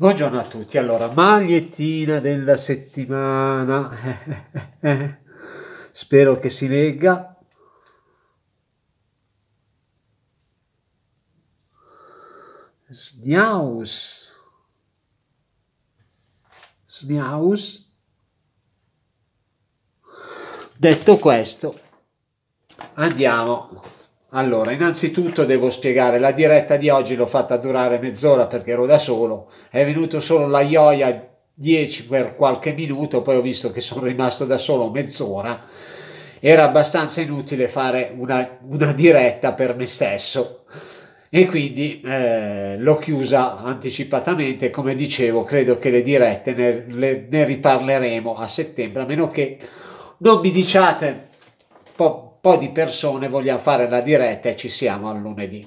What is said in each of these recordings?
Buongiorno a tutti, allora magliettina della settimana, spero che si legga. Sniaus, sniaus. Detto questo, andiamo allora, innanzitutto devo spiegare, la diretta di oggi l'ho fatta durare mezz'ora perché ero da solo, è venuto solo la Ioia 10 per qualche minuto, poi ho visto che sono rimasto da solo mezz'ora, era abbastanza inutile fare una, una, diretta per me stesso e quindi eh, l'ho chiusa anticipatamente, come dicevo credo che le dirette ne, le, ne riparleremo a settembre, a meno che non mi diciate... Po- po' di persone vogliamo fare la diretta e ci siamo al lunedì.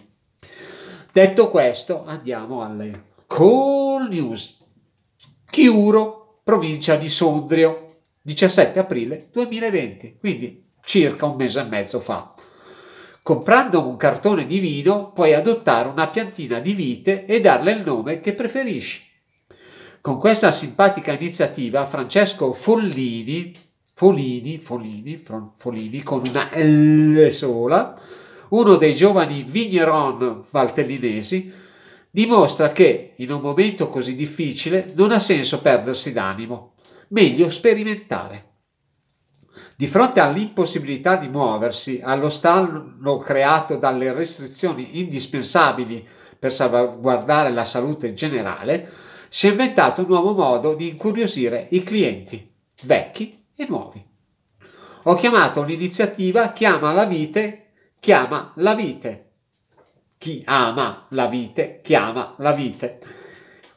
Detto questo, andiamo alle cool news. Chiuro, provincia di Sondrio, 17 aprile 2020, quindi circa un mese e mezzo fa. Comprando un cartone di vino, puoi adottare una piantina di vite e darle il nome che preferisci. Con questa simpatica iniziativa, Francesco Follini, Folini, Folini, Folini con una L sola, uno dei giovani vigneron valtellinesi, dimostra che in un momento così difficile non ha senso perdersi d'animo, meglio sperimentare. Di fronte all'impossibilità di muoversi, allo stallo creato dalle restrizioni indispensabili per salvaguardare la salute generale, si è inventato un nuovo modo di incuriosire i clienti, vecchi e nuovi. Ho chiamato l'iniziativa Chiama la vite, chiama la vite. Chi ama la vite, chiama la vite.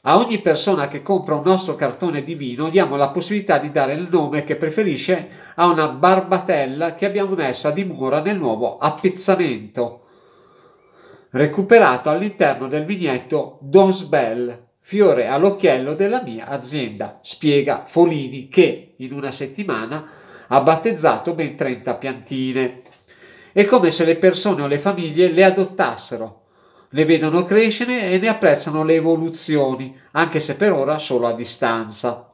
A ogni persona che compra un nostro cartone di vino diamo la possibilità di dare il nome che preferisce a una barbatella che abbiamo messo a dimora nel nuovo appezzamento recuperato all'interno del vignetto Don's Dosbel fiore all'occhiello della mia azienda, spiega Folini che in una settimana ha battezzato ben 30 piantine. È come se le persone o le famiglie le adottassero, le vedono crescere e ne apprezzano le evoluzioni, anche se per ora solo a distanza.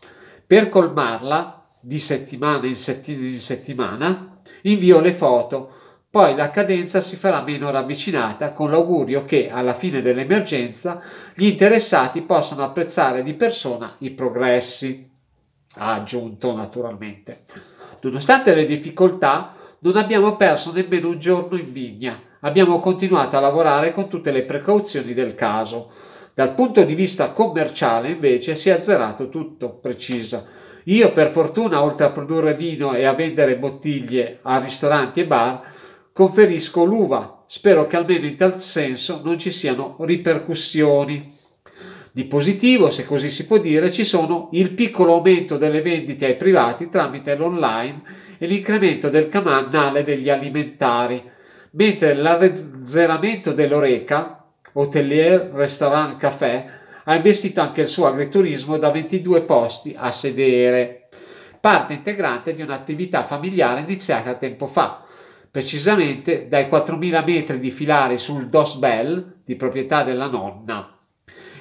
Per colmarla, di settimana in, setti- in settimana, invio le foto, poi la cadenza si farà meno ravvicinata con l'augurio che, alla fine dell'emergenza, gli interessati possano apprezzare di persona i progressi. Ha aggiunto naturalmente. Nonostante le difficoltà, non abbiamo perso nemmeno un giorno in vigna. Abbiamo continuato a lavorare con tutte le precauzioni del caso. Dal punto di vista commerciale, invece, si è azzerato tutto, precisa. Io, per fortuna, oltre a produrre vino e a vendere bottiglie a ristoranti e bar, conferisco l'uva. Spero che almeno in tal senso non ci siano ripercussioni. Di positivo, se così si può dire, ci sono il piccolo aumento delle vendite ai privati tramite l'online e l'incremento del camannale degli alimentari, mentre l'arrezzeramento dell'Oreca, hotelier, restaurant, caffè, ha investito anche il suo agriturismo da 22 posti a sedere, parte integrante di un'attività familiare iniziata tempo fa precisamente dai 4.000 metri di filare sul Dos Bell, di proprietà della nonna.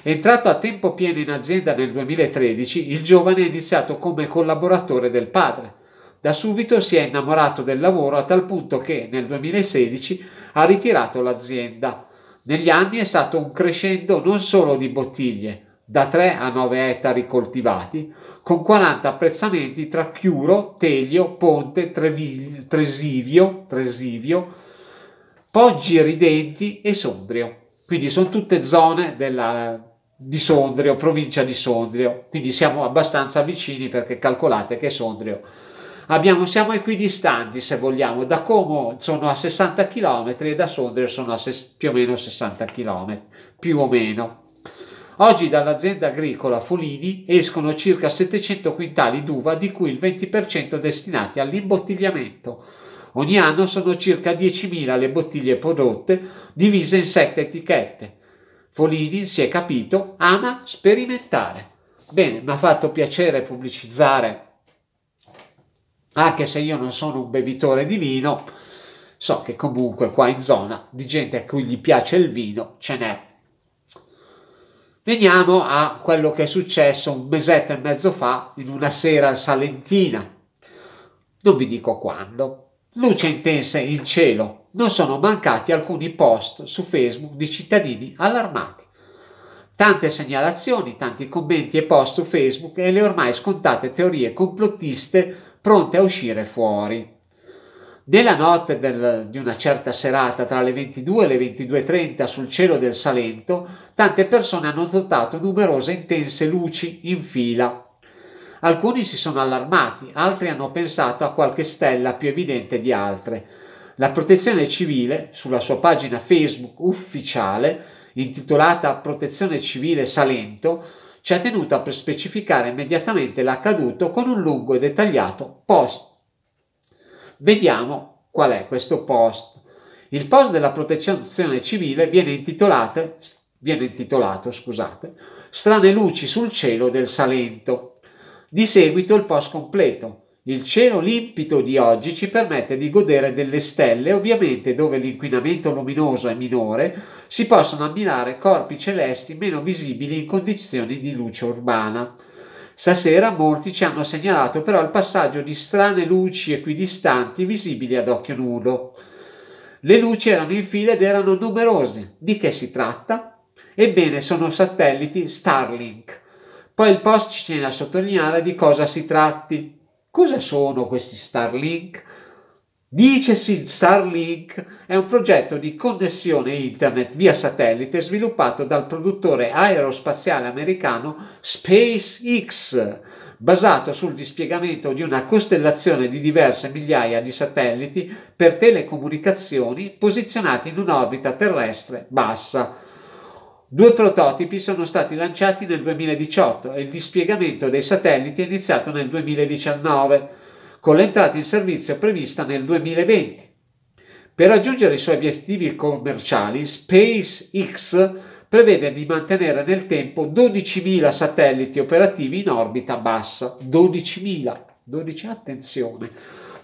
Entrato a tempo pieno in azienda nel 2013, il giovane è iniziato come collaboratore del padre. Da subito si è innamorato del lavoro a tal punto che nel 2016 ha ritirato l'azienda. Negli anni è stato un crescendo non solo di bottiglie, da 3 a 9 ettari coltivati, con 40 apprezzamenti tra Chiuro, Teglio, Ponte, Trevi, Tresivio, Tresivio, Poggi Ridenti e Sondrio. Quindi sono tutte zone della, di Sondrio, provincia di Sondrio, quindi siamo abbastanza vicini perché calcolate che Sondrio abbiamo, siamo equidistanti se vogliamo, da Como sono a 60 km e da Sondrio sono a ses, più o meno 60 km, più o meno. Oggi dall'azienda agricola Folini escono circa 700 quintali d'uva, di cui il 20% destinati all'imbottigliamento. Ogni anno sono circa 10.000 le bottiglie prodotte, divise in sette etichette. Folini, si è capito, ama sperimentare. Bene, mi ha fatto piacere pubblicizzare, anche se io non sono un bevitore di vino, so che comunque qua in zona di gente a cui gli piace il vino ce n'è Veniamo a quello che è successo un mesetto e mezzo fa in una sera salentina. Non vi dico quando. Luce intensa in cielo. Non sono mancati alcuni post su Facebook di cittadini allarmati. Tante segnalazioni, tanti commenti e post su Facebook e le ormai scontate teorie complottiste pronte a uscire fuori. Nella notte del, di una certa serata tra le 22 e le 22.30 sul cielo del Salento, tante persone hanno notato numerose intense luci in fila. Alcuni si sono allarmati, altri hanno pensato a qualche stella più evidente di altre. La Protezione Civile, sulla sua pagina Facebook ufficiale, intitolata Protezione Civile Salento, ci ha tenuto a specificare immediatamente l'accaduto con un lungo e dettagliato post Vediamo qual è questo post. Il post della protezione civile viene intitolato, viene intitolato scusate, Strane luci sul cielo del Salento. Di seguito il post completo, il cielo limpido di oggi ci permette di godere delle stelle, ovviamente dove l'inquinamento luminoso è minore, si possono ammirare corpi celesti meno visibili in condizioni di luce urbana. Stasera molti ci hanno segnalato però il passaggio di strane luci equidistanti visibili ad occhio nudo. Le luci erano in fila ed erano numerose. Di che si tratta? Ebbene, sono satelliti Starlink. Poi il post ci tiene a sottolineare di cosa si tratti. Cosa sono questi Starlink? Dicesi Starlink è un progetto di connessione internet via satellite sviluppato dal produttore aerospaziale americano SpaceX, basato sul dispiegamento di una costellazione di diverse migliaia di satelliti per telecomunicazioni posizionati in un'orbita terrestre bassa. Due prototipi sono stati lanciati nel 2018 e il dispiegamento dei satelliti è iniziato nel 2019 con l'entrata in servizio prevista nel 2020. Per raggiungere i suoi obiettivi commerciali, SpaceX prevede di mantenere nel tempo 12.000 satelliti operativi in orbita bassa. 12.000, 12 attenzione,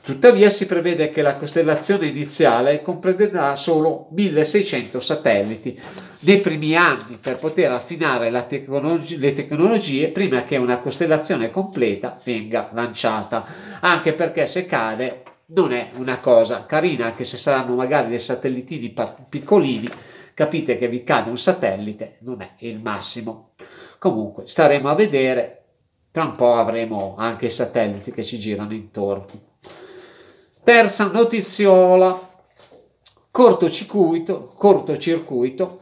Tuttavia si prevede che la costellazione iniziale comprenderà solo 1600 satelliti nei primi anni per poter affinare tecnologi le tecnologie prima che una costellazione completa venga lanciata, anche perché se cade non è una cosa carina, anche se saranno magari dei satellitini piccolini, capite che vi cade un satellite, non è il massimo. Comunque staremo a vedere, tra un po' avremo anche i satelliti che ci girano intorno. Terza notiziola, cortocircuito, cortocircuito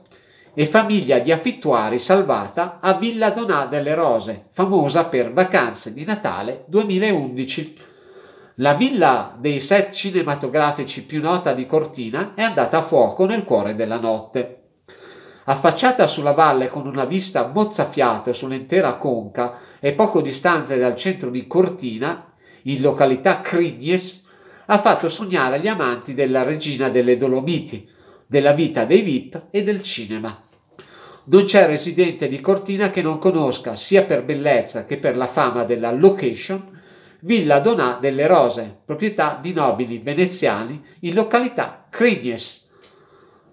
e famiglia di affittuari salvata a Villa Donà delle Rose, famosa per vacanze di Natale 2011. La villa dei set cinematografici più nota di Cortina è andata a fuoco nel cuore della notte. Affacciata sulla valle con una vista mozzafiato sull'intera conca e poco distante dal centro di Cortina, in località Crignes, ha fatto sognare gli amanti della regina delle Dolomiti, della vita dei VIP e del cinema. Non c'è residente di Cortina che non conosca, sia per bellezza che per la fama della location, Villa Donà delle Rose, proprietà di nobili veneziani in località Crignes,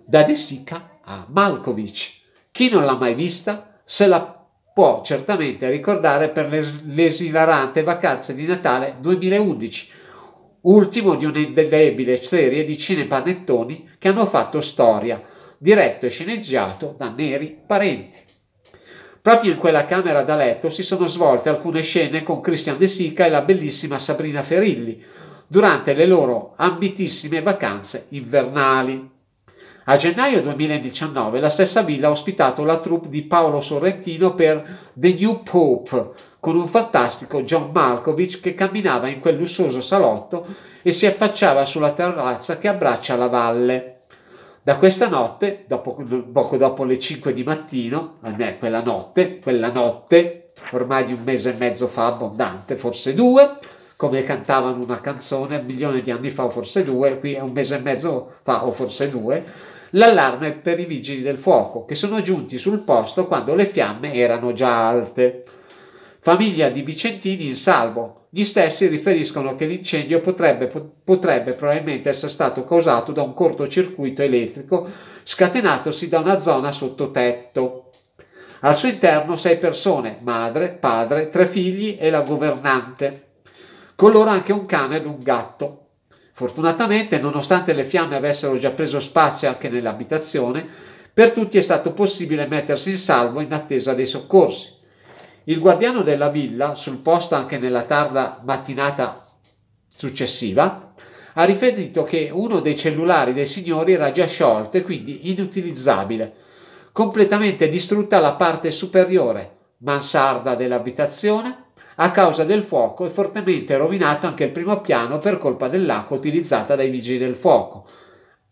da De Sica a Malkovic. Chi non l'ha mai vista se la può certamente ricordare per le l'esilarante vacanze di Natale 2011, ultimo di un'indelebile serie di cinepanettoni che hanno fatto storia, diretto e sceneggiato da Neri Parenti. Proprio in quella camera da letto si sono svolte alcune scene con Christian De Sica e la bellissima Sabrina Ferilli durante le loro ambitissime vacanze invernali. A gennaio 2019 la stessa villa ha ospitato la troupe di Paolo Sorrentino per The New Pope, con un fantastico John Malkovich che camminava in quel lussuoso salotto e si affacciava sulla terrazza che abbraccia la valle. Da questa notte, dopo, poco dopo le 5 di mattino, eh, quella notte, quella notte, ormai di un mese e mezzo fa abbondante, forse due, come cantavano una canzone un milione di anni fa o forse due, qui è un mese e mezzo fa o forse due, L'allarme per i vigili del fuoco, che sono giunti sul posto quando le fiamme erano già alte. Famiglia di Vicentini in salvo. Gli stessi riferiscono che l'incendio potrebbe, potrebbe probabilmente essere stato causato da un cortocircuito elettrico scatenatosi da una zona sottotetto. Al suo interno sei persone, madre, padre, tre figli e la governante. Con loro anche un cane ed un gatto. Fortunatamente, nonostante le fiamme avessero già preso spazio anche nell'abitazione, per tutti è stato possibile mettersi in salvo in attesa dei soccorsi. Il guardiano della villa, sul posto anche nella tarda mattinata successiva, ha riferito che uno dei cellulari dei signori era già sciolto e quindi inutilizzabile, completamente distrutta la parte superiore, mansarda dell'abitazione, a causa del fuoco è fortemente rovinato anche il primo piano per colpa dell'acqua utilizzata dai vigili del fuoco,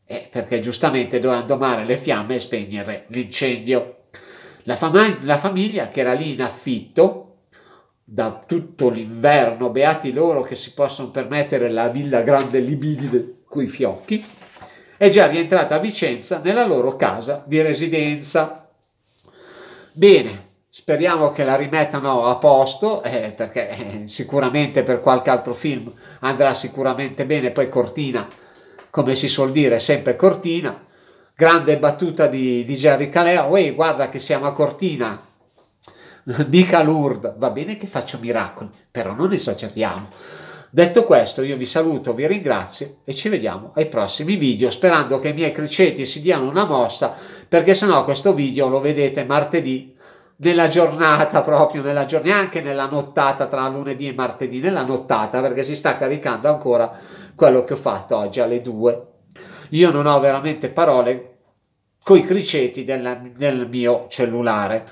eh, perché giustamente dovevano domare le fiamme e spegnere l'incendio. La, fama- la famiglia che era lì in affitto da tutto l'inverno, beati loro che si possono permettere la villa grande libidine coi fiocchi, è già rientrata a Vicenza nella loro casa di residenza. Bene, Speriamo che la rimettano a posto, eh, perché eh, sicuramente per qualche altro film andrà sicuramente bene. Poi Cortina, come si suol dire, sempre Cortina. Grande battuta di, di Jerry Calea, uè, guarda che siamo a Cortina, mica Lourdes, va bene che faccio miracoli, però non esageriamo. Detto questo, io vi saluto, vi ringrazio e ci vediamo ai prossimi video, sperando che i miei criceti si diano una mossa, perché sennò questo video lo vedete martedì nella giornata proprio, nella giornata, anche nella nottata tra lunedì e martedì, nella nottata perché si sta caricando ancora quello che ho fatto oggi alle 2. Io non ho veramente parole coi criceti del, del mio cellulare.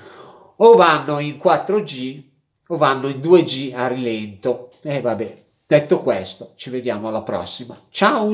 O vanno in 4G o vanno in 2G a rilento. E eh, vabbè, detto questo, ci vediamo alla prossima. Ciao!